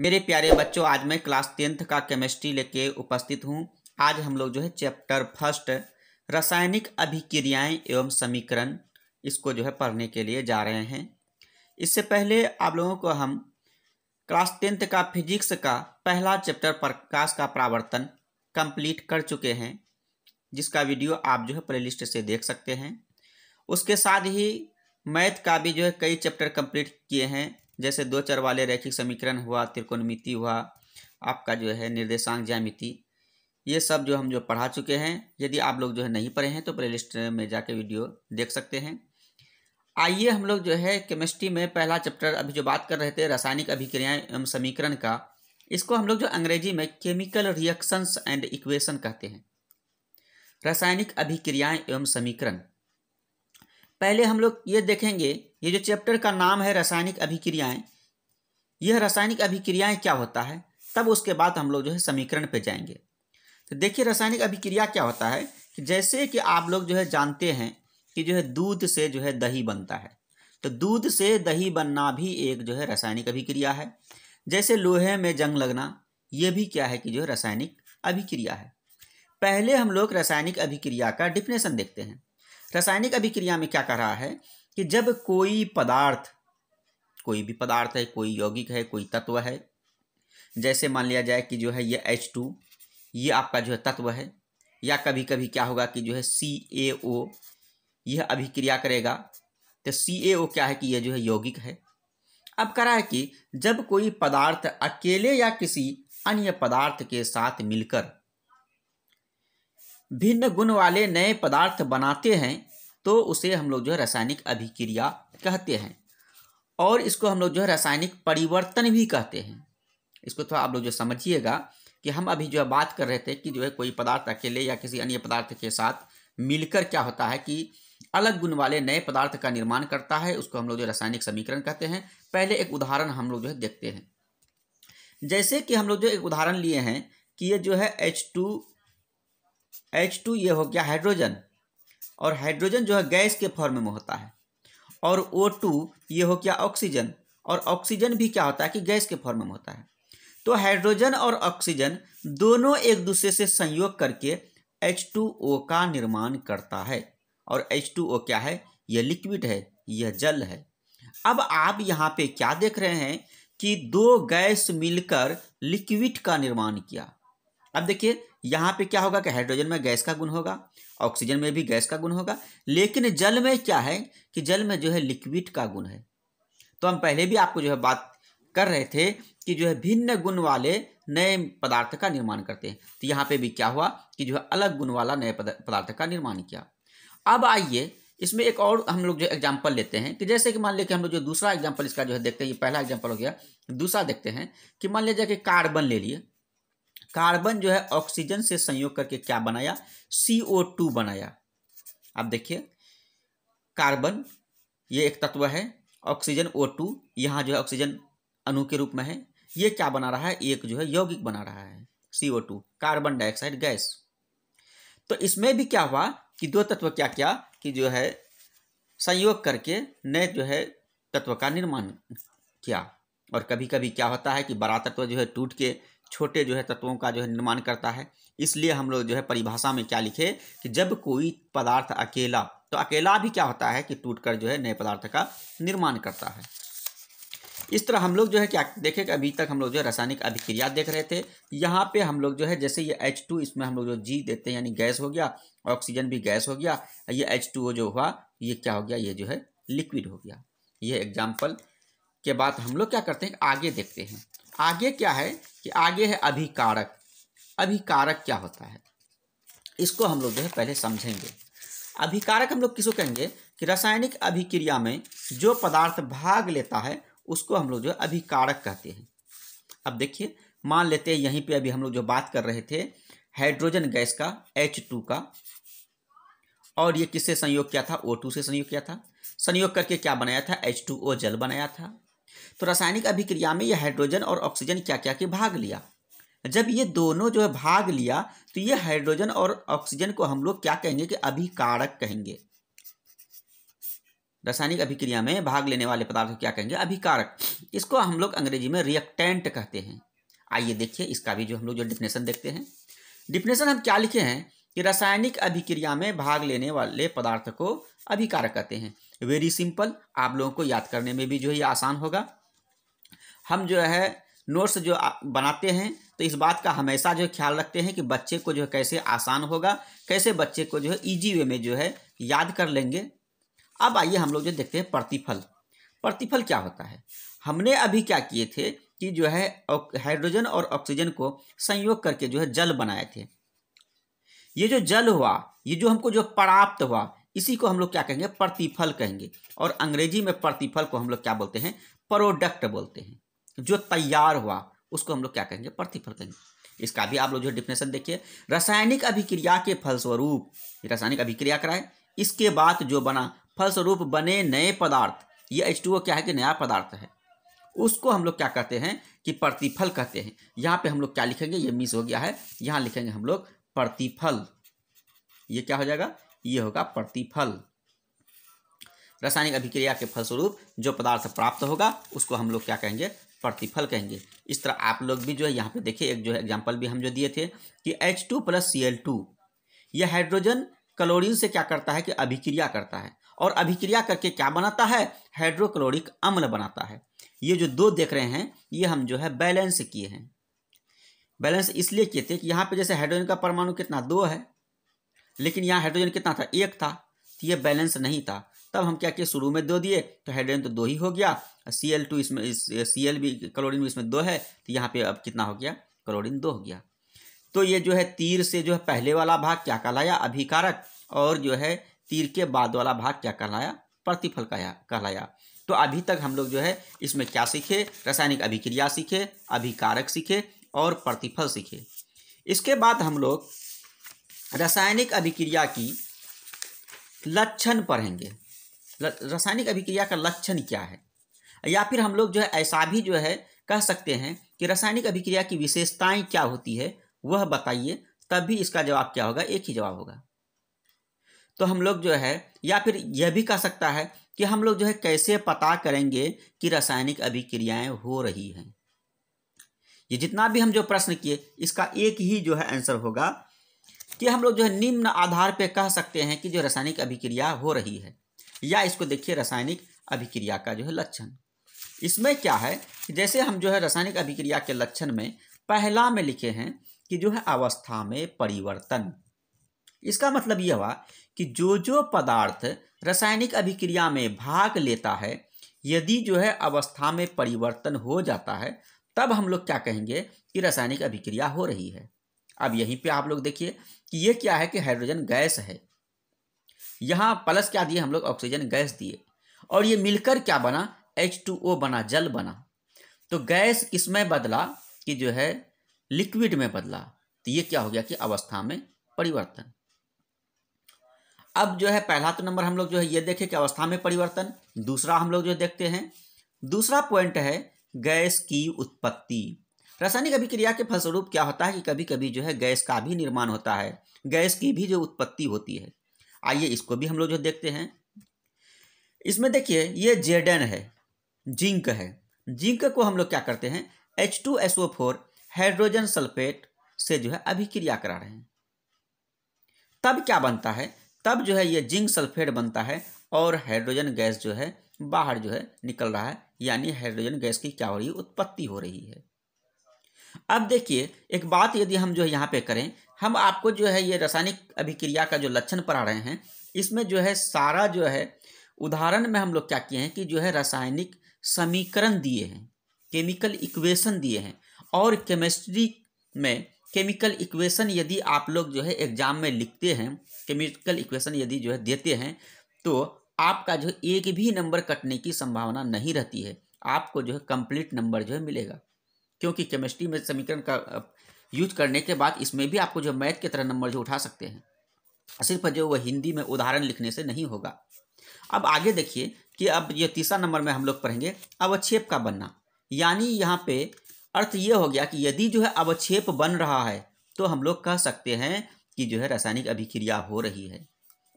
मेरे प्यारे बच्चों आज मैं क्लास टेंथ का केमिस्ट्री लेके उपस्थित हूँ आज हम लोग जो है चैप्टर फर्स्ट रासायनिक अभिक्रियाएं एवं समीकरण इसको जो है पढ़ने के लिए जा रहे हैं इससे पहले आप लोगों को हम क्लास टेंथ का फिजिक्स का पहला चैप्टर प्रकाश का प्रावर्तन कंप्लीट कर चुके हैं जिसका वीडियो आप जो है प्ले से देख सकते हैं उसके साथ ही मैथ का भी जो है कई चैप्टर कंप्लीट किए हैं जैसे दो चर वाले रैखिक समीकरण हुआ त्रिकोणमिति हुआ आपका जो है निर्देशांक ज्यामिति ये सब जो हम जो पढ़ा चुके हैं यदि आप लोग जो है नहीं पढ़े हैं तो प्ले लिस्ट में जाके वीडियो देख सकते हैं आइए हम लोग जो है केमिस्ट्री में पहला चैप्टर अभी जो बात कर रहे थे रासायनिक अभिक्रियाएं एवं समीकरण का इसको हम लोग जो अंग्रेजी में केमिकल रिएक्शंस एंड इक्वेशन कहते हैं रासायनिक अभिक्रियाएं एवं समीकरण पहले हम लोग ये देखेंगे ये जो चैप्टर का नाम है रासायनिक अभिक्रियाएं यह रासायनिक अभिक्रियाएं क्या होता है तब उसके बाद हम लोग जो है समीकरण पे जाएंगे तो देखिए रासायनिक अभिक्रिया क्या होता है कि जैसे कि आप लोग जो है जानते हैं कि जो है दूध से जो है दही बनता है तो दूध से दही बनना भी एक जो है रासायनिक अभिक्रिया है जैसे लोहे में जंग लगना यह भी क्या है कि जो है रासायनिक अभिक्रिया है पहले हम लोग रासायनिक अभिक्रिया का डिफिनेशन देखते हैं रासायनिक अभिक्रिया में क्या कह रहा है कि जब कोई पदार्थ कोई भी पदार्थ है कोई यौगिक है कोई तत्व है जैसे मान लिया जाए कि जो है ये एच टू ये आपका जो है तत्व है या कभी कभी क्या होगा कि जो है सी ए ओ यह अभिक्रिया करेगा तो सी ए ओ क्या है कि यह जो है यौगिक है अब करा है कि जब कोई पदार्थ अकेले या किसी अन्य पदार्थ के साथ मिलकर भिन्न गुण वाले नए पदार्थ बनाते हैं तो उसे हम लोग जो है रासायनिक अभिक्रिया कहते हैं और इसको हम लोग जो है रासायनिक परिवर्तन भी कहते हैं इसको थोड़ा तो आप लोग जो समझिएगा कि हम अभी जो है बात कर रहे थे कि जो है कोई पदार्थ अकेले या किसी अन्य पदार्थ के साथ मिलकर क्या होता है कि अलग गुण वाले नए पदार्थ का निर्माण करता है उसको हम लोग जो रासायनिक समीकरण कहते हैं पहले एक उदाहरण हम लोग जो है देखते हैं जैसे कि हम लोग जो एक उदाहरण लिए हैं कि ये जो है एच टू एच टू ये हो गया हाइड्रोजन और हाइड्रोजन जो है गैस के फॉर्म में होता है और ओ टू ये हो क्या ऑक्सीजन और ऑक्सीजन भी क्या होता है कि गैस के फॉर्म में होता है तो हाइड्रोजन और ऑक्सीजन दोनों एक दूसरे से संयोग करके एच टू ओ का निर्माण करता है और एच टू ओ क्या है यह लिक्विड है यह जल है अब आप यहाँ पे क्या देख रहे हैं कि दो गैस मिलकर लिक्विड का निर्माण किया अब देखिए यहाँ पे क्या होगा कि हाइड्रोजन में गैस का गुण होगा ऑक्सीजन में भी गैस का गुण होगा लेकिन जल में क्या है कि जल में जो है लिक्विड का गुण है तो हम पहले भी आपको जो है बात कर रहे थे कि जो है भिन्न गुण वाले नए पदार्थ का निर्माण करते हैं तो यहाँ पे भी क्या हुआ कि जो है अलग गुण वाला नए पदार्थ का निर्माण किया अब आइए इसमें एक और हम लोग जो एग्जाम्पल लेते हैं कि जैसे कि मान लीजिए कि हम लोग जो दूसरा एग्जाम्पल इसका जो है देखते हैं ये पहला एग्जाम्पल हो गया दूसरा देखते हैं कि मान लीजिए कि कार्बन ले लिए कार्बन जो है ऑक्सीजन से संयोग करके क्या बनाया सी टू बनाया आप देखिए कार्बन ये एक तत्व है ऑक्सीजन ओ टू यहाँ जो है ऑक्सीजन अणु के रूप में है ये क्या बना रहा है एक जो है यौगिक बना रहा है C O two carbon dioxide gas तो इसमें भी क्या हुआ कि दो तत्व क्या क्या कि जो है संयोग करके नए जो है तत्व का निर्माण किया और कभी कभी क्या होता है कि बड़ा तत्व जो है टूट के छोटे जो है तत्वों का जो है निर्माण करता है इसलिए हम लोग जो है परिभाषा में क्या लिखे कि जब कोई पदार्थ अकेला तो अकेला भी क्या होता है कि टूटकर जो है नए पदार्थ का निर्माण करता है इस तरह हम लोग जो है क्या देखें कि अभी तक हम लोग जो है रासायनिक अभिक्रिया देख रहे थे यहाँ पे हम लोग जो है जैसे ये एच टू इसमें हम लोग जो जी देते हैं यानी गैस हो गया ऑक्सीजन भी गैस हो गया ये एच टू जो हुआ ये क्या हो गया ये जो है लिक्विड हो गया ये एग्जाम्पल के बाद हम लोग क्या करते हैं आगे देखते हैं आगे क्या है कि आगे है अभिकारक अभिकारक क्या होता है इसको हम लोग जो है पहले समझेंगे अभिकारक हम लोग किसको कहेंगे कि रासायनिक अभिक्रिया में जो पदार्थ भाग लेता है उसको हम लोग जो है अभिकारक कहते हैं अब देखिए मान लेते हैं यहीं पे अभी हम लोग जो बात कर रहे थे हाइड्रोजन गैस का एच टू का और ये किससे संयोग किया था ओ टू से संयोग किया था संयोग करके क्या बनाया था एच टू ओ जल बनाया था तो रासायनिक अभिक्रिया में यह हाइड्रोजन और ऑक्सीजन क्या क्या के भाग लिया जब ये दोनों जो है भाग लिया तो ये हाइड्रोजन और ऑक्सीजन को हम लोग क्या कहेंगे कि अभिकारक कहेंगे रासायनिक अभिक्रिया में भाग लेने वाले पदार्थ क्या कहेंगे अभिकारक इसको हम लोग अंग्रेजी में रिएक्टेंट कहते हैं आइए देखिए इसका भी जो हम लोग जो डिफिनेशन देखते हैं डिफिनेशन हम क्या लिखे हैं कि रासायनिक अभिक्रिया में भाग लेने वाले पदार्थ को अभिकारक कहते हैं वेरी सिंपल आप लोगों को याद करने में भी जो है आसान होगा हम जो है नोट्स जो बनाते हैं तो इस बात का हमेशा जो ख्याल रखते हैं कि बच्चे को जो है कैसे आसान होगा कैसे बच्चे को जो है ईजी वे में जो है याद कर लेंगे अब आइए हम लोग जो देखते हैं प्रतिफल प्रतिफल क्या होता है हमने अभी क्या किए थे कि जो है हाइड्रोजन और ऑक्सीजन को संयोग करके जो है जल बनाए थे ये जो जल हुआ ये जो हमको जो प्राप्त हुआ इसी को हम लोग क्या कहेंगे प्रतिफल कहेंगे और अंग्रेजी में प्रतिफल को हम लोग क्या बोलते हैं प्रोडक्ट बोलते हैं जो तैयार हुआ उसको हम लोग क्या कहेंगे प्रतिफल कहेंगे इसका भी आप लोग जो डिफिनेशन देखिए रासायनिक अभिक्रिया के फलस्वरूप रासायनिक अभिक्रिया कराए इसके बाद जो बना फलस्वरूप बने नए पदार्थ ये एच क्या है कि नया पदार्थ है उसको हम लोग क्या कहते हैं कि प्रतिफल कहते हैं यहाँ पे हम लोग क्या लिखेंगे ये मिस हो गया है यहाँ लिखेंगे हम लोग प्रतिफल ये क्या हो जाएगा ये होगा प्रतिफल रासायनिक अभिक्रिया के फलस्वरूप जो पदार्थ प्राप्त होगा उसको हम लोग क्या कहेंगे प्रतिफल कहेंगे इस तरह आप लोग भी जो है यहाँ पे देखिए एक जो है एग्जाम्पल भी हम जो दिए थे कि H two plus C L two यह हाइड्रोजन क्लोरीन से क्या करता है कि अभिक्रिया करता है और अभिक्रिया करके क्या बनाता है हाइड्रोक्लोरिक अम्ल बनाता है ये जो दो देख रहे हैं ये हम जो है बैलेंस किए हैं बैलेंस इसलिए किए थे कि यहाँ पे जैसे हाइड्रोजन का परमाणु कितना दो है लेकिन यहाँ हाइड्रोजन कितना था एक था तो ये बैलेंस नहीं था तब हम क्या किए शुरू में दो दिए तो हाइड्रोजन तो दो ही हो गया सी एल टू इसमें सी एल भी क्लोरिन भी इसमें दो है तो यहाँ पे अब कितना हो गया क्लोरिन दो हो गया तो ये जो है तीर से जो है पहले वाला भाग क्या कहलाया अभिकारक और जो है तीर के बाद वाला भाग क्या कहलाया प्रतिफल कहलाया तो अभी तक हम लोग जो है इसमें क्या सीखे रासायनिक अभिक्रिया सीखे अभिकारक सीखे और प्रतिफल सीखे इसके बाद हम लोग रासायनिक अभिक्रिया की लक्षण पढ़ेंगे रासायनिक अभिक्रिया का लक्षण क्या है या फिर हम लोग जो है ऐसा भी जो है कह सकते हैं कि रासायनिक अभिक्रिया की विशेषताएं क्या होती है वह बताइए तब भी इसका जवाब क्या होगा एक ही जवाब होगा तो हम लोग जो है या फिर यह भी कह सकता है कि हम लोग जो है कैसे पता करेंगे कि रासायनिक अभिक्रियाएं हो रही हैं ये जितना भी हम जो प्रश्न किए इसका एक ही जो है आंसर होगा कि हम लोग जो है निम्न आधार पर कह सकते हैं कि जो रासायनिक अभिक्रिया हो रही है या इसको देखिए रासायनिक अभिक्रिया का जो है लक्षण इसमें क्या है जैसे हम जो है रासायनिक अभिक्रिया के लक्षण में पहला में लिखे हैं कि जो है अवस्था में परिवर्तन इसका मतलब यह हुआ कि जो जो पदार्थ रासायनिक अभिक्रिया में भाग लेता है यदि जो है अवस्था में परिवर्तन हो जाता है तब हम लोग क्या कहेंगे कि रासायनिक अभिक्रिया हो रही है अब यहीं पे आप लोग देखिए कि ये क्या है कि हाइड्रोजन गैस है यहाँ प्लस क्या दिए हम लोग ऑक्सीजन गैस दिए और ये मिलकर क्या बना एच टू ओ बना जल बना तो गैस इसमें बदला कि जो है लिक्विड में बदला तो ये क्या हो गया कि अवस्था में परिवर्तन अब जो है पहला तो नंबर हम लोग जो है ये देखें कि अवस्था में परिवर्तन दूसरा हम लोग जो देखते हैं दूसरा पॉइंट है गैस की उत्पत्ति रासायनिक अभिक्रिया के फलस्वरूप क्या होता है कि कभी कभी जो है गैस का भी निर्माण होता है गैस की भी जो उत्पत्ति होती है आइए इसको भी हम लोग जो देखते हैं इसमें देखिए ये जेडन है जिंक है जिंक को हम लोग क्या करते हैं H two S O four hydrogen sulphate से जो है अभिक्रिया करा रहे हैं तब क्या बनता है तब जो है ये जिंक सल्फेट बनता है और हाइड्रोजन गैस जो है बाहर जो है निकल रहा है यानी हाइड्रोजन गैस की क्या हो रही है उत्पत्ति हो रही है अब देखिए एक बात यदि हम जो है यहाँ पे करें हम आपको जो है ये रासायनिक अभिक्रिया का जो लक्षण पढ़ा रहे हैं इसमें जो है सारा जो है उदाहरण में हम लोग क्या किए हैं कि जो है रासायनिक समीकरण दिए हैं केमिकल इक्वेशन दिए हैं और केमिस्ट्री में केमिकल इक्वेशन यदि आप लोग जो है एग्जाम में लिखते हैं केमिकल इक्वेशन यदि जो है देते हैं तो आपका जो एक भी नंबर कटने की संभावना नहीं रहती है आपको जो है कंप्लीट नंबर जो है मिलेगा क्योंकि केमिस्ट्री में समीकरण का यूज करने के बाद इसमें भी आपको जो मैथ की तरह नंबर जो उठा सकते हैं सिर्फ जो वह हिंदी में उदाहरण लिखने से नहीं होगा अब आगे देखिए कि अब ये तीसरा नंबर में हम लोग पढ़ेंगे अवक्षेप का बनना यानी यहाँ पे अर्थ ये हो गया कि यदि जो है अवक्षेप बन रहा है तो हम लोग कह सकते हैं कि जो है रासायनिक अभिक्रिया हो रही है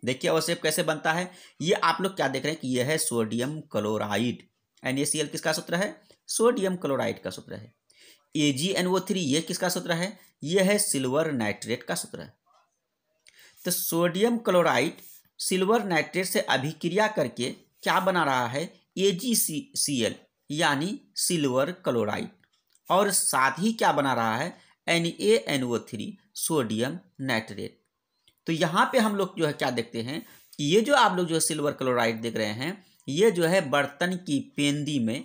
देखिए अवक्षेप कैसे बनता है ये आप लोग क्या देख रहे हैं कि यह है सोडियम क्लोराइड एन किसका सूत्र है सोडियम क्लोराइड का सूत्र है A G N O three ये किसका सूत्र है यह है सिल्वर नाइट्रेट का सूत्र तो सोडियम क्लोराइड सिल्वर नाइट्रेट से अभिक्रिया करके क्या बना रहा है A G C C L यानी सिल्वर क्लोराइड और साथ ही क्या बना रहा है N A N O three sodium nitrate तो यहाँ पे हम लोग जो है क्या देखते हैं कि ये जो आप लोग जो है सिल्वर क्लोराइड देख रहे हैं ये जो है बर्तन की पेंदी में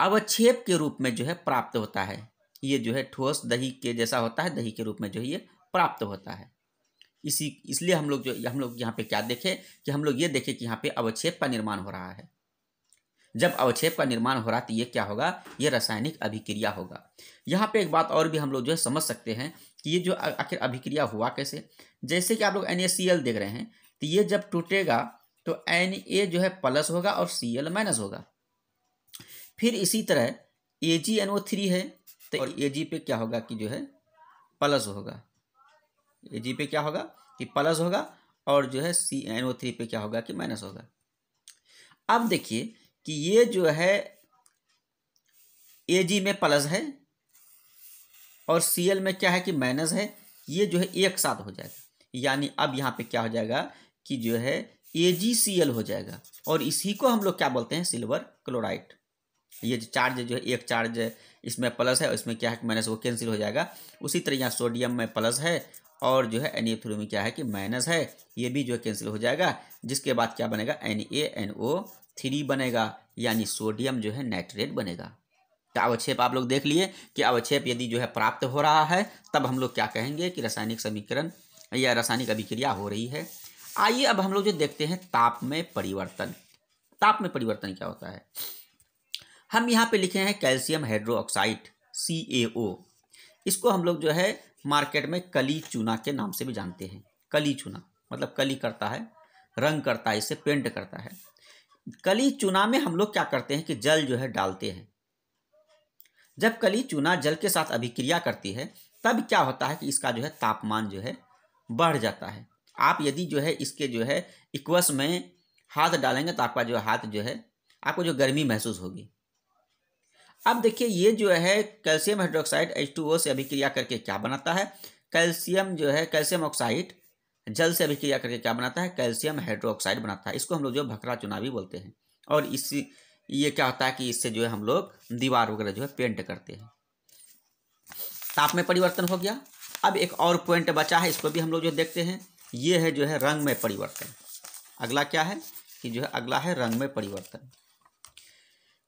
अवक्षेप के रूप में जो है प्राप्त होता है ये जो है ठोस दही के जैसा होता है दही के रूप में जो है ये प्राप्त होता है इसी इसलिए हम लोग जो हम लोग यहाँ पे क्या देखें कि हम लोग ये देखें कि यहाँ पे अवक्षेप का निर्माण हो रहा है जब अवक्षेप का निर्माण हो रहा तो ये क्या होगा ये रासायनिक अभिक्रिया होगा यहाँ पे एक बात और भी हम लोग जो है समझ सकते हैं कि ये जो आखिर अभिक्रिया हुआ कैसे जैसे कि आप लोग एन देख रहे हैं तो ये जब टूटेगा तो एन जो है प्लस होगा और सी माइनस होगा फिर इसी तरह ए जी एन ओ थ्री है तो और ए जी पे क्या होगा कि जो है प्लस होगा ए जी पे क्या होगा कि प्लस होगा और जो है सी एन ओ थ्री पे क्या होगा कि माइनस होगा अब देखिए कि ये जो है ए जी में प्लस है और सी एल में क्या है कि माइनस है ये जो है एक साथ हो जाएगा यानी अब यहाँ पे क्या हो जाएगा कि जो है ए जी सी एल हो जाएगा और इसी को हम लोग क्या बोलते हैं सिल्वर क्लोराइड ये जो चार्ज जो है एक चार्ज इसमें प्लस है इसमें क्या है कि माइनस वो कैंसिल हो जाएगा उसी तरह यहाँ सोडियम में प्लस है और जो है एन ए थ्रू में क्या है कि माइनस है ये भी जो है कैंसिल हो जाएगा जिसके बाद क्या बनेगा N A N O three बनेगा यानी सोडियम जो है नाइट्रेट बनेगा तो अवक्षेप आप लोग देख लिए कि अवक्षेप यदि जो है प्राप्त हो रहा है तब हम लोग क्या कहेंगे कि रासायनिक समीकरण या रासायनिक अभिक्रिया हो रही है आइए अब हम लोग जो देखते हैं ताप में परिवर्तन ताप में परिवर्तन क्या होता है हम यहाँ पे लिखे हैं कैल्शियम हाइड्रोक्साइड सी ए ओ इसको हम लोग जो है मार्केट में कली चूना के नाम से भी जानते हैं कली चूना मतलब कली करता है रंग करता है इसे पेंट करता है कली चूना में हम लोग क्या करते हैं कि जल जो है डालते हैं जब कली चूना जल के साथ अभिक्रिया करती है तब क्या होता है कि इसका जो है तापमान जो है बढ़ जाता है आप यदि जो है इसके जो है इक्वस में हाथ डालेंगे तो आपका जो हाथ जो है आपको जो गर्मी महसूस होगी अब देखिए ये जो है calcium hydroxide H two O से अभिक्रिया करके क्या बनाता है कैल्शियम जो है कैल्शियम ऑक्साइड जल से अभिक्रिया करके क्या बनाता है कैल्शियम हाइड्रोक्साइड बनाता है इसको हम लोग जो भकरा चुनावी बोलते हैं और इसी ये क्या होता है कि इससे जो है हम लोग दीवार वगैरह जो है पेंट करते हैं ताप में परिवर्तन हो गया अब एक और पॉइंट बचा है इसको भी हम लोग जो देखते हैं ये है जो है रंग में परिवर्तन अगला क्या है कि जो है अगला है रंग में परिवर्तन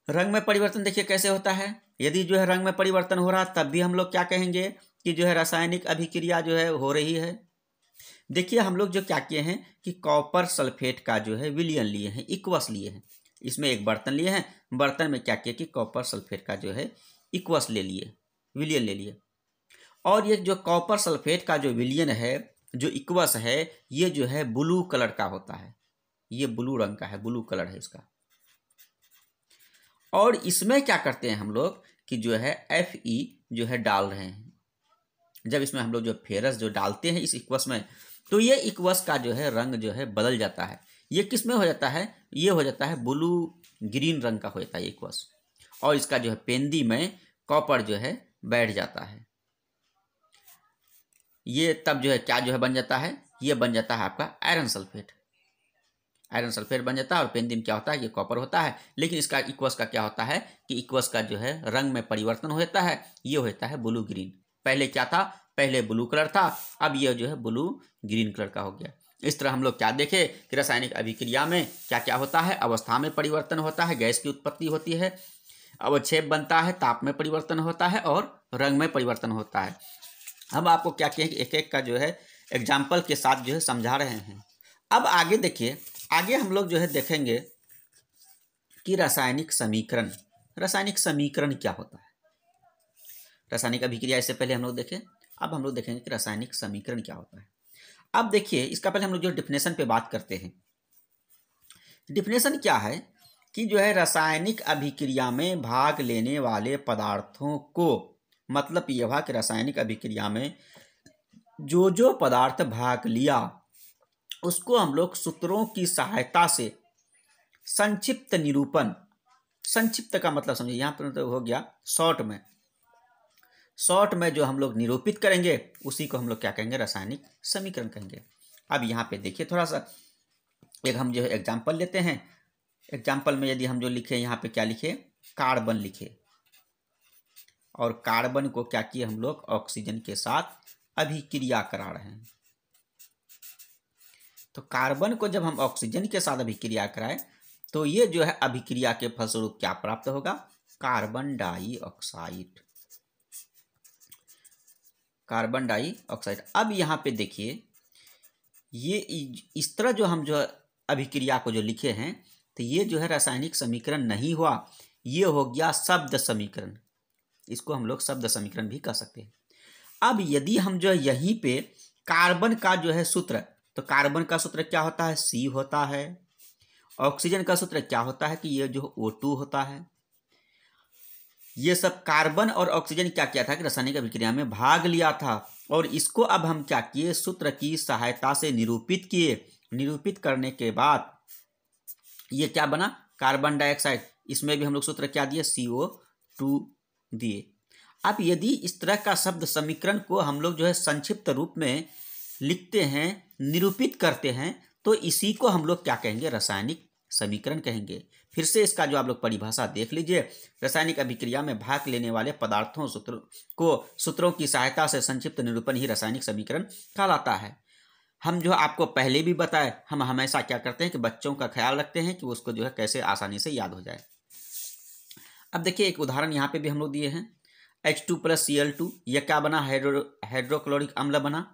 रंग में परिवर्तन देखिए कैसे होता है यदि जो है रंग में परिवर्तन हो रहा तब भी हम लोग क्या कहेंगे कि जो है रासायनिक अभिक्रिया जो है हो रही है देखिए हम लोग जो क्या किए हैं कि कॉपर सल्फेट का जो है विलियन लिए हैं इक्वस लिए हैं इसमें एक बर्तन लिए हैं बर्तन में क्या किया कि कॉपर सल्फेट का जो है इक्वस ले लिए विलियन ले लिए और ये जो कॉपर सल्फेट का जो विलियन है जो इक्वस है ये जो है ब्लू कलर का होता है ये ब्लू रंग का है ब्लू कलर है इसका और इसमें क्या करते हैं हम लोग कि जो है एफ ई जो है डाल रहे हैं जब इसमें हम लोग जो फेरस जो डालते हैं इस इक्वस में तो ये इक्वस का जो है रंग जो है बदल जाता है ये किस में हो जाता है ये हो जाता है ब्लू ग्रीन रंग का हो जाता है इक्वस और इसका जो है पेंदी में कॉपर जो है बैठ जाता है ये तब जो है क्या जो है बन जाता है ये बन जाता है आपका आयरन सल्फेट आयरन सल्फेट बन जाता है और पेंदिम क्या होता है ये कॉपर होता है लेकिन इसका इक्वस का क्या होता है कि इक्वस का जो है रंग में परिवर्तन होता है ये होता है ब्लू ग्रीन पहले क्या था पहले ब्लू कलर था अब यह जो है ब्लू ग्रीन कलर का हो गया इस तरह हम लोग क्या देखें कि रासायनिक अभिक्रिया में क्या क्या होता है अवस्था में परिवर्तन होता है गैस की उत्पत्ति होती है अवच्छेप बनता है ताप में परिवर्तन होता है और रंग में परिवर्तन होता है हम आपको क्या कहें एक एक का जो है एग्जाम्पल के साथ जो है समझा रहे हैं अब आगे देखिए आगे हम लोग जो है देखेंगे कि रासायनिक समीकरण रासायनिक समीकरण क्या होता है रासायनिक अभिक्रिया इससे पहले हम लोग देखें अब हम लोग देखेंगे कि रासायनिक समीकरण क्या होता है अब देखिए इसका पहले हम लोग जो डिफिनेशन पे बात करते हैं डिफिनेशन क्या है कि जो है रासायनिक अभिक्रिया में भाग लेने वाले पदार्थों को मतलब यह हुआ कि रासायनिक अभिक्रिया में जो जो पदार्थ भाग लिया उसको हम लोग सूत्रों की सहायता से संक्षिप्त निरूपण संक्षिप्त का मतलब समझिए यहाँ पर तो हो गया शॉर्ट में शॉर्ट में जो हम लोग निरूपित करेंगे उसी को हम लोग क्या कहेंगे रासायनिक समीकरण कहेंगे अब यहाँ पे देखिए थोड़ा सा एक हम जो है एग्जाम्पल लेते हैं एग्जाम्पल में यदि हम जो लिखे यहाँ पे क्या लिखे कार्बन लिखे और कार्बन को क्या किए हम लोग ऑक्सीजन के साथ अभिक्रिया करा रहे हैं तो कार्बन को जब हम ऑक्सीजन के साथ अभिक्रिया कराएं तो ये जो है अभिक्रिया के फलस्वरूप क्या प्राप्त होगा कार्बन डाइऑक्साइड कार्बन डाइऑक्साइड अब यहाँ पे देखिए ये इस तरह जो हम जो अभिक्रिया को जो लिखे हैं तो ये जो है रासायनिक समीकरण नहीं हुआ ये हो गया शब्द समीकरण इसको हम लोग शब्द समीकरण भी कह सकते हैं अब यदि हम जो है यहीं पे कार्बन का जो है सूत्र तो कार्बन का सूत्र क्या होता है सी होता है ऑक्सीजन का सूत्र क्या होता है कि ये जो ओ टू होता है ये सब कार्बन और ऑक्सीजन क्या किया था कि रासायनिक अभिक्रिया में भाग लिया था और इसको अब हम क्या किए सूत्र की सहायता से निरूपित किए निरूपित करने के बाद ये क्या बना कार्बन डाइऑक्साइड इसमें भी हम लोग सूत्र क्या दिए सी ओ टू दिए अब यदि इस तरह का शब्द समीकरण को हम लोग जो है संक्षिप्त रूप में लिखते हैं निरूपित करते हैं तो इसी को हम लोग क्या कहेंगे रासायनिक समीकरण कहेंगे फिर से इसका जो आप लोग परिभाषा देख लीजिए रासायनिक अभिक्रिया में भाग लेने वाले पदार्थों सूत्र को सूत्रों की सहायता से संक्षिप्त निरूपण ही रासायनिक समीकरण कहलाता है हम जो आपको पहले भी बताए हम हमेशा क्या करते हैं कि बच्चों का ख्याल रखते हैं कि उसको जो है कैसे आसानी से याद हो जाए अब देखिए एक उदाहरण यहाँ पे भी हम लोग दिए हैं H two plus C L two यह क्या बना हाइड्रो हाइड्रोक्लोरिक अम्ल बना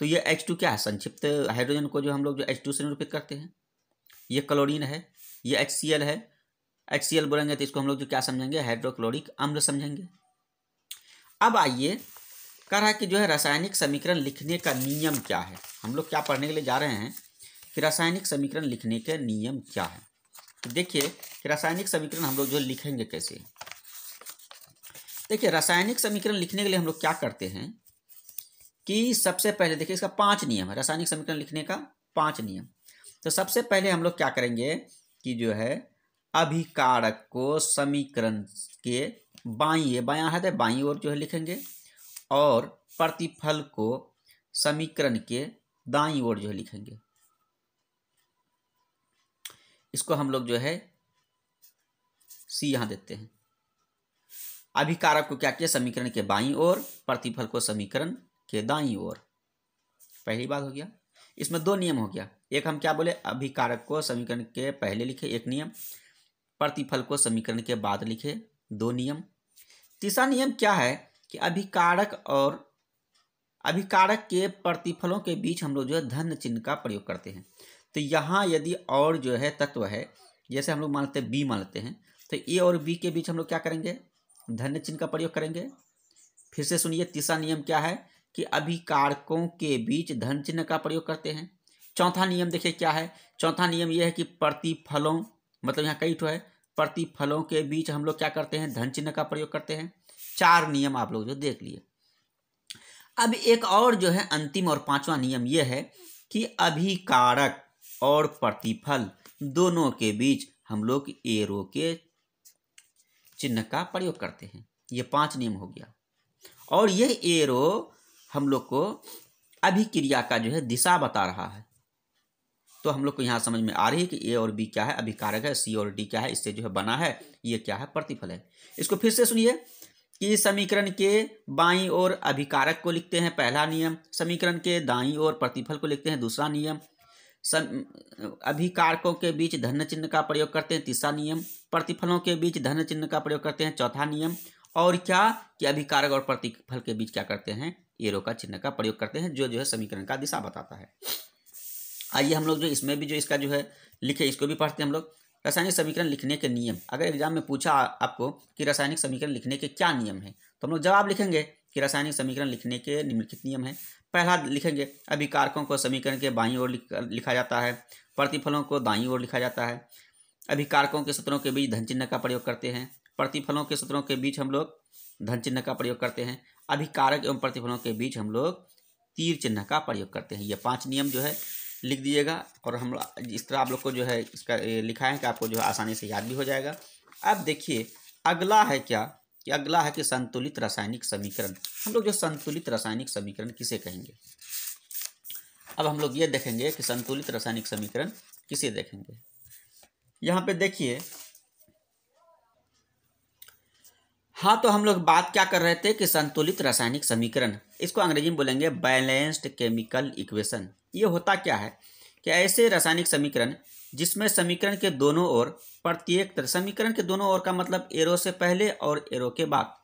तो ये एच टू क्या है संक्षिप्त हाइड्रोजन को जो हम लोग जो एच टू से निरूपित करते हैं ये क्लोरीन है ये एच सी एल है एच सी एल बोलेंगे तो इसको हम लोग जो क्या समझेंगे हाइड्रोक्लोरिक अम्ल समझेंगे अब आइए कह रहा है कि जो है रासायनिक समीकरण लिखने का नियम क्या है हम लोग क्या पढ़ने के लिए जा रहे हैं कि रासायनिक समीकरण लिखने के नियम क्या है तो देखिए कि रासायनिक समीकरण हम लोग जो लिखेंगे कैसे देखिए रासायनिक समीकरण लिखने के लिए हम लोग क्या करते हैं कि सबसे पहले देखिए इसका पांच नियम है रासायनिक समीकरण लिखने का पांच नियम तो सबसे पहले हम लोग क्या करेंगे कि जो है अभिकारक को समीकरण के बाई बाया हाथ है बाई ओर जो है लिखेंगे और प्रतिफल को समीकरण के दाई ओर जो है लिखेंगे इसको हम लोग जो है सी यहां देते हैं अभिकारक को क्या किया समीकरण के बाई ओर प्रतिफल को समीकरण के दाई ओर पहली बात हो गया इसमें दो नियम हो गया एक हम क्या बोले अभिकारक को समीकरण के पहले लिखे एक नियम प्रतिफल को समीकरण के बाद लिखे दो नियम तीसरा नियम क्या है कि अभिकारक और अभिकारक के प्रतिफलों के बीच हम लोग जो है धन चिन्ह का प्रयोग करते हैं तो यहाँ यदि और जो है तत्व है जैसे हम लोग मान लेते हैं बी मान लेते हैं तो ए और बी के बीच हम लोग क्या करेंगे धन्य चिन्ह का प्रयोग करेंगे फिर से सुनिए तीसरा नियम क्या है कि अभिकारकों के बीच धन चिन्ह का प्रयोग करते हैं चौथा नियम देखिए क्या है चौथा नियम यह है कि प्रतिफलों मतलब यहाँ कई ठो है प्रतिफलों के बीच हम लोग क्या करते हैं धन चिन्ह का प्रयोग करते हैं चार नियम आप लोग जो देख लिए अब एक और जो है अंतिम और पांचवा नियम यह है कि अभिकारक और प्रतिफल दोनों के बीच हम लोग एरो के चिन्ह का प्रयोग करते हैं ये पांच नियम हो गया और यह एरो हम लोग को अभिक्रिया का जो है दिशा बता रहा है तो हम लोग को यहाँ समझ में आ रही है कि ए और बी क्या है अभिकारक है सी और डी क्या है इससे जो है बना है ये क्या है प्रतिफल है इसको फिर से सुनिए कि समीकरण के बाई और अभिकारक को लिखते हैं पहला नियम समीकरण के दाई और प्रतिफल को लिखते हैं दूसरा नियम सम अभिकारकों के बीच धन चिन्ह का प्रयोग करते हैं तीसरा नियम प्रतिफलों के बीच धन चिन्ह का प्रयोग करते हैं चौथा नियम और क्या कि अभिकारक और प्रतिफल के बीच क्या करते हैं एरो का चिन्ह का प्रयोग करते हैं जो जो है समीकरण का दिशा बताता है आइए हम लोग जो इसमें भी जो इसका जो है लिखे इसको भी पढ़ते हैं हम लोग रासायनिक समीकरण लिखने के नियम अगर एग्जाम में पूछा आपको कि रासायनिक समीकरण लिखने के क्या नियम है तो हम लोग जवाब लिखेंगे कि रासायनिक समीकरण लिखने के निम्नलिखित नियम है पहला लिखेंगे अभिकारकों को समीकरण के बाई ओर लिखा जाता है प्रतिफलों को दाई ओर लिखा जाता है अभिकारकों के सूत्रों के बीच धन चिन्ह का प्रयोग करते हैं प्रतिफलों के सूत्रों के बीच हम लोग धन चिन्ह का प्रयोग करते हैं अभिकारक एवं प्रतिफलों के बीच हम लोग तीर चिन्ह का प्रयोग करते हैं ये पांच नियम जो है लिख दीजिएगा और हम इस तरह आप लोग को जो है इसका लिखा है कि आपको जो है आसानी से याद भी हो जाएगा अब देखिए अगला है क्या कि अगला है कि संतुलित रासायनिक समीकरण हम लोग जो संतुलित रासायनिक समीकरण किसे कहेंगे अब हम लोग ये देखेंगे कि संतुलित रासायनिक समीकरण किसे देखेंगे यहाँ पे देखिए हाँ तो हम लोग बात क्या कर रहे थे कि संतुलित रासायनिक समीकरण इसको अंग्रेजी में बोलेंगे बैलेंस्ड केमिकल इक्वेशन ये होता क्या है कि ऐसे रासायनिक समीकरण जिसमें समीकरण के दोनों ओर प्रत्येक तत्व समीकरण के दोनों ओर का मतलब एरो से पहले और एरो के बाद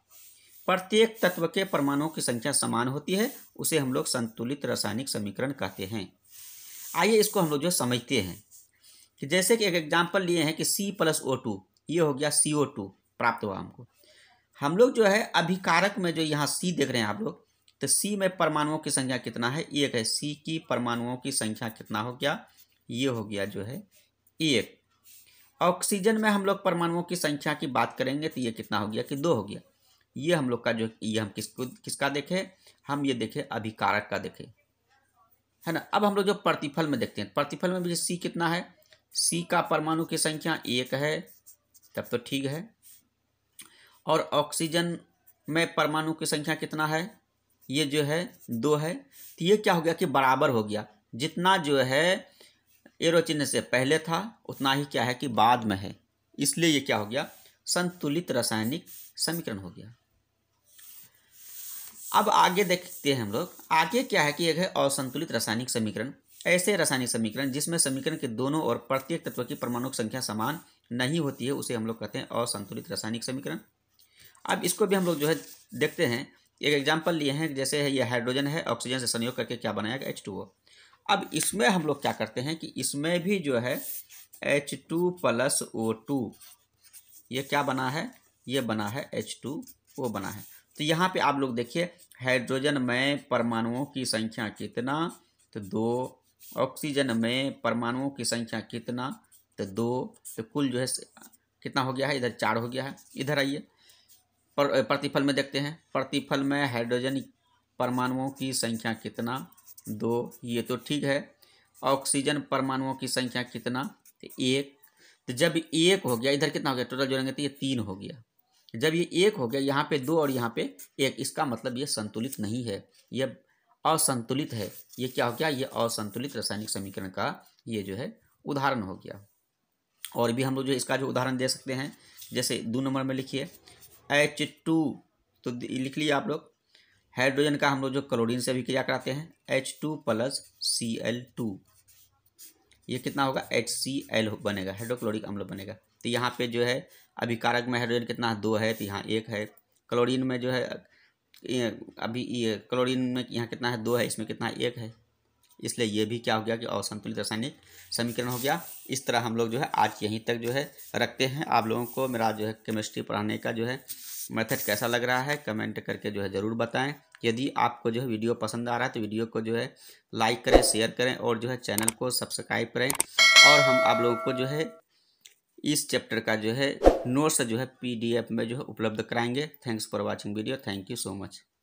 प्रत्येक तत्व के परमाणुओं की संख्या समान होती है उसे हम लोग संतुलित रासायनिक समीकरण कहते हैं आइए इसको हम लोग जो समझते हैं कि जैसे कि एक एग्जाम्पल लिए हैं कि सी प्लस ओ टू ये हो गया सी ओ टू प्राप्त हुआ हमको हम लोग जो है अभिकारक में जो यहाँ सी देख रहे हैं आप लोग तो सी में परमाणुओं की संख्या कितना है एक है सी की परमाणुओं की संख्या कितना हो गया ये हो गया जो है एक ऑक्सीजन में हम लोग परमाणुओं की संख्या की बात करेंगे तो ये कितना हो गया कि दो हो गया ये हम लोग का जो ये हम किसको किसका देखें हम ये देखें अभिकारक का देखें है ना अब हम लोग जो प्रतिफल में देखते हैं प्रतिफल में भी सी कितना है सी का परमाणु की संख्या एक है तब तो ठीक है और ऑक्सीजन में परमाणु की संख्या कितना है ये जो है दो है तो ये क्या हो गया कि बराबर हो गया जितना जो है एरो चिन्ह से पहले था उतना ही क्या है कि बाद में है इसलिए ये क्या हो गया संतुलित रासायनिक समीकरण हो गया अब आगे देखते हैं हम लोग आगे क्या है कि एक है असंतुलित रासायनिक समीकरण ऐसे रासायनिक समीकरण जिसमें समीकरण के दोनों और प्रत्येक तत्व की परमाणु संख्या समान नहीं होती है उसे हम लोग कहते हैं असंतुलित रासायनिक समीकरण अब इसको भी हम लोग जो है देखते हैं एक एग्जाम्पल लिए हैं जैसे है ये हाइड्रोजन है ऑक्सीजन से संयोग करके क्या बनाया गया एच टू ओ अब इसमें हम लोग क्या करते हैं कि इसमें भी जो है H two plus O two ये क्या बना है ये बना है एच टू ओ बना है तो यहाँ पे आप लोग देखिए हाइड्रोजन में परमाणुओं की संख्या कितना तो दो ऑक्सीजन में परमाणुओं की संख्या कितना तो दो तो कुल जो है कितना हो गया है इधर चार हो गया है इधर आइए पर प्रतिफल में देखते हैं प्रतिफल में हाइड्रोजन परमाणुओं की संख्या कितना दो ये तो ठीक है ऑक्सीजन परमाणुओं की संख्या कितना तो एक तो जब एक हो गया इधर कितना हो गया टोटल जोड़ेंगे तो ये तीन हो गया जब ये एक हो गया यहाँ पे दो और यहाँ पे एक इसका मतलब ये संतुलित नहीं है ये असंतुलित है ये क्या हो गया ये असंतुलित रासायनिक समीकरण का ये जो है उदाहरण हो गया और भी हम लोग जो इसका जो उदाहरण दे सकते हैं जैसे दो नंबर में लिखिए एच टू तो लिख लिया आप लोग हाइड्रोजन का हम लोग जो क्लोरीन से अभी क्रिया कराते हैं H two plus C L two ये कितना होगा एच सी एल बनेगा हाइड्रोक्लोरिक अम्ल बनेगा तो यहाँ पे जो है अभी कारक में हाइड्रोजन कितना दो है तो यहाँ एक है क्लोरीन में जो है अभी ये क्लोरीन में यहाँ कितना है दो है इसमें कितना है एक है इसलिए ये भी क्या हो गया कि असंतुलित रासायनिक समीकरण हो गया इस तरह हम लोग जो है आज यहीं तक जो है रखते हैं आप लोगों को मेरा जो है केमिस्ट्री पढ़ाने का जो है मेथड कैसा लग रहा है कमेंट करके जो है ज़रूर बताएं यदि आपको जो है वीडियो पसंद आ रहा है तो वीडियो को जो है लाइक करें शेयर करें और जो है चैनल को सब्सक्राइब करें और हम आप लोगों को जो है इस चैप्टर का जो है नोट्स जो है पीडीएफ में जो है उपलब्ध कराएंगे thanks for watching video thank you so much